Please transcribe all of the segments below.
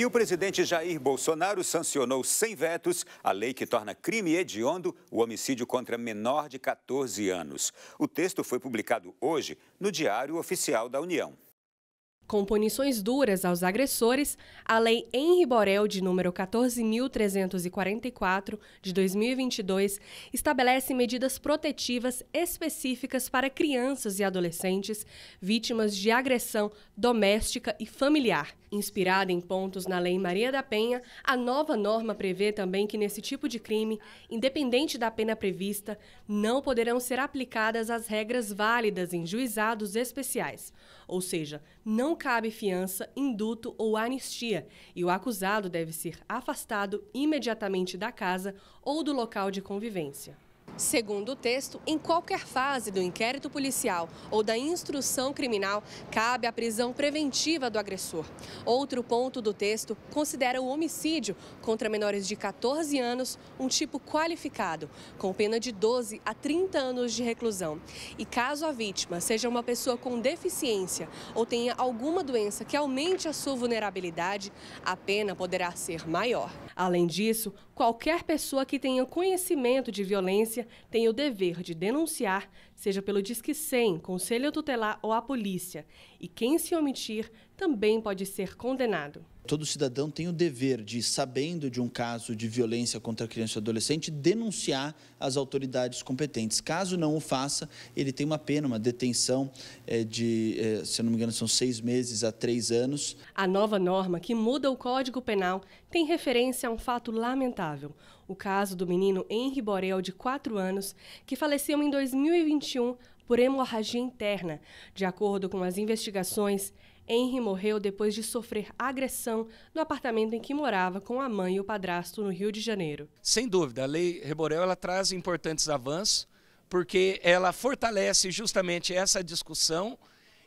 E o presidente Jair Bolsonaro sancionou sem vetos a lei que torna crime hediondo o homicídio contra menor de 14 anos. O texto foi publicado hoje no Diário Oficial da União. Com punições duras aos agressores, a Lei Henri Borel, de número 14.344, de 2022, estabelece medidas protetivas específicas para crianças e adolescentes vítimas de agressão doméstica e familiar. Inspirada em pontos na Lei Maria da Penha, a nova norma prevê também que, nesse tipo de crime, independente da pena prevista, não poderão ser aplicadas as regras válidas em juizados especiais, ou seja, não cabe fiança, induto ou anistia e o acusado deve ser afastado imediatamente da casa ou do local de convivência. Segundo o texto, em qualquer fase do inquérito policial ou da instrução criminal, cabe a prisão preventiva do agressor. Outro ponto do texto considera o homicídio contra menores de 14 anos um tipo qualificado, com pena de 12 a 30 anos de reclusão. E caso a vítima seja uma pessoa com deficiência ou tenha alguma doença que aumente a sua vulnerabilidade, a pena poderá ser maior. Além disso, qualquer pessoa que tenha conhecimento de violência tem o dever de denunciar, seja pelo Disque 100, Conselho Tutelar ou a polícia, e quem se omitir também pode ser condenado. Todo cidadão tem o dever de, sabendo de um caso de violência contra criança e adolescente, denunciar as autoridades competentes. Caso não o faça, ele tem uma pena, uma detenção é, de, é, se não me engano, são seis meses a três anos. A nova norma que muda o Código Penal tem referência a um fato lamentável. O caso do menino Henri Borel, de quatro anos, que faleceu em 2021 por hemorragia interna. De acordo com as investigações, Henry morreu depois de sofrer agressão no apartamento em que morava com a mãe e o padrasto no Rio de Janeiro. Sem dúvida, a Lei Reborel ela traz importantes avanços, porque ela fortalece justamente essa discussão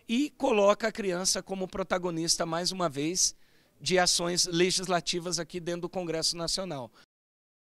e coloca a criança como protagonista mais uma vez de ações legislativas aqui dentro do Congresso Nacional.